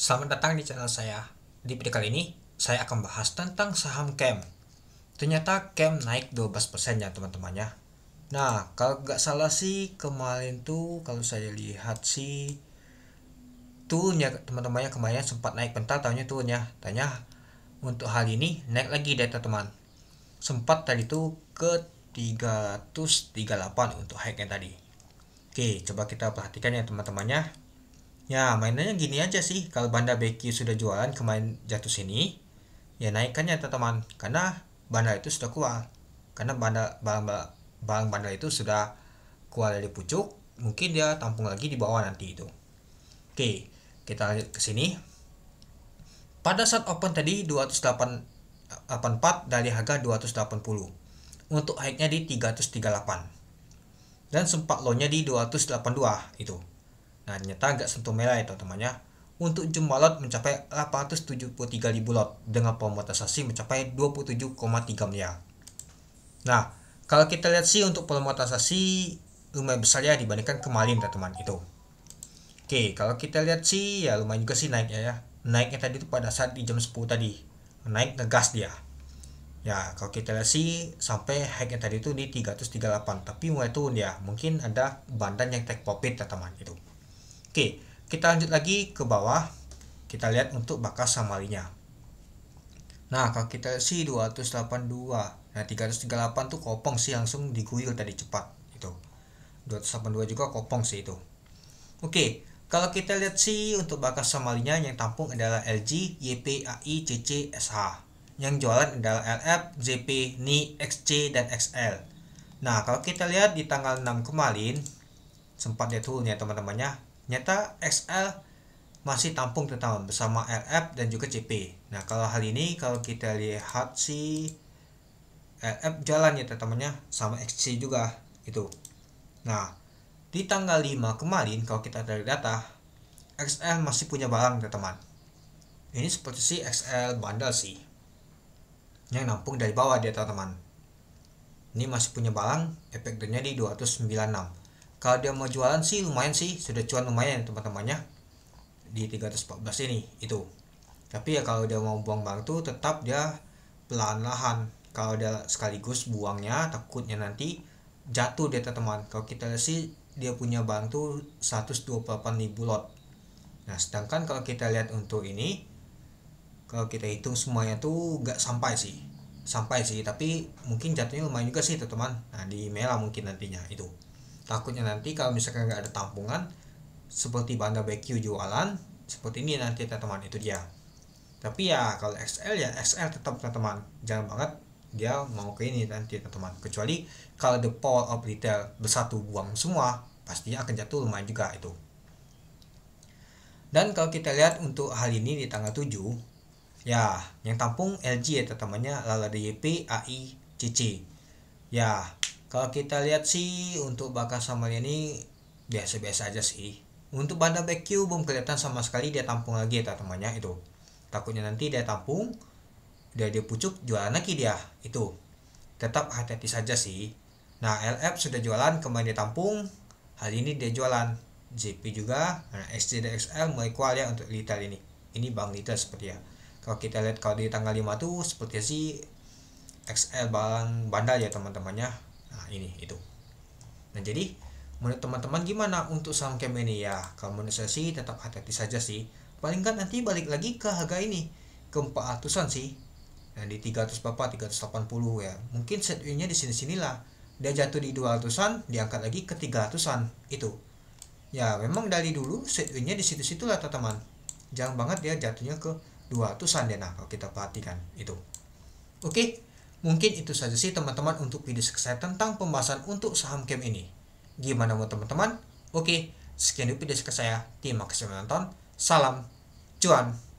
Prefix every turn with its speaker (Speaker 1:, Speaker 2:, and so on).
Speaker 1: Selamat datang di channel saya. Di video kali ini, saya akan bahas tentang saham Kem. Ternyata Kem naik 12% ya teman-teman ya. Nah, kalau nggak salah sih kemarin tuh kalau saya lihat sih turunnya teman-temannya kemarin sempat naik bentar tahunya tuhnya, Tanya untuk hal ini naik lagi deh teman. Sempat tadi tuh ke 338 untuk high-nya tadi. Oke, coba kita perhatikan ya teman-temannya Ya, mainannya gini aja sih. Kalau bandar BQ sudah jualan kemarin jatuh sini, ya naikannya teman-teman. Karena bandar itu sudah kuat. Karena bandar barang barang bandar itu sudah kuat dari pucuk, mungkin dia tampung lagi di bawah nanti itu. Oke, kita lanjut ke sini. Pada saat open tadi 284 dari harga 280. Untuk high-nya di 338. Dan sempat low-nya di 282 itu. Nah, ternyata agak sentuh merah ya teman-temannya. Untuk jumlah lot mencapai 873.000 lot dengan pemotasasi mencapai 27,3 miliar. Nah, kalau kita lihat sih untuk pemotasasi lumayan besar ya dibandingkan kemarin teman-teman ya, itu. Oke, kalau kita lihat sih ya lumayan juga sih naiknya ya. Naiknya tadi itu pada saat di jam 10 tadi. Naik ngegas dia. Ya, kalau kita lihat sih sampai high tadi itu di 338, tapi mulai turun ya. Mungkin ada bandan yang take profit teman-teman ya, itu. Oke, kita lanjut lagi ke bawah. Kita lihat untuk bakal samarinya. Nah, kalau kita lihat si 282. Nah, 338 tuh kopong sih langsung diguyur tadi cepat itu. 282 juga kopong sih itu. Oke, kalau kita lihat sih untuk bakal samarinya yang tampung adalah LG, YP, AI, CC, SH. Yang jualan adalah LF, ZP, NI, XC, dan XL. Nah, kalau kita lihat di tanggal 6 kemarin, sempat turun ya teman-temannya, Nyata XL masih tampung tertawan bersama RF dan juga CP. Nah, kalau hal ini kalau kita lihat si RF jalan ya temannya sama XC juga itu. Nah, di tanggal 5 kemarin kalau kita dari data XL masih punya barang ya teman Ini seperti si XL bandel sih. Yang nampung dari bawah dia teman Ini masih punya barang, efek di 296 kalau dia mau jualan sih lumayan sih sudah cuan lumayan teman-temannya di 314 ini itu tapi ya kalau dia mau buang barang tuh tetap dia pelan-lahan kalau dia sekaligus buangnya takutnya nanti jatuh dia teman teman kalau kita lihat sih dia punya barang bantu 128.000 lot nah sedangkan kalau kita lihat untuk ini kalau kita hitung semuanya tuh nggak sampai sih sampai sih tapi mungkin jatuhnya lumayan juga sih teman-teman nah di merah mungkin nantinya itu takutnya nanti kalau misalkan nggak ada tampungan seperti Banda BQ jualan seperti ini nanti teman-teman itu dia tapi ya kalau XL ya XL tetap teman-teman jangan banget dia mau ke ini nanti teman-teman kecuali kalau the power of retail bersatu buang semua pastinya akan jatuh lumayan juga itu dan kalau kita lihat untuk hal ini di tanggal 7 ya yang tampung LG ya teman temannya lalu ada AI CC ya kalau kita lihat sih untuk bakal sama ini biasa-biasa ya aja sih. Untuk Banda BQ belum kelihatan sama sekali dia tampung lagi ya temannya itu. Takutnya nanti dia tampung, dia dia pucuk jualan lagi dia itu. Tetap hati-hati saja sih. Nah LF sudah jualan kemarin dia tampung, hari ini dia jualan. JP juga, nah, SJ dan XL mulai kual ya untuk Lital ini. Ini Bang Lital seperti ya. Kalau kita lihat kalau di tanggal 5 tuh seperti sih XL Bang Bandar ya teman-temannya nah ini itu nah jadi menurut teman-teman gimana untuk saham camp ini ya kalau menurut saya sih tetap hati-hati saja sih paling kan nanti balik lagi ke harga ini ke 400an sih nah di 300 berapa 380 ya mungkin set nya di sini sinilah dia jatuh di 200an diangkat lagi ke 300an itu ya memang dari dulu set nya di situ situlah teman-teman jangan banget dia jatuhnya ke 200an ya nah kalau kita perhatikan itu oke Mungkin itu saja sih teman-teman untuk video saya tentang pembahasan untuk saham camp ini. Gimana mau teman-teman? Oke, sekian dulu video saya. Terima kasih menonton. Salam cuan.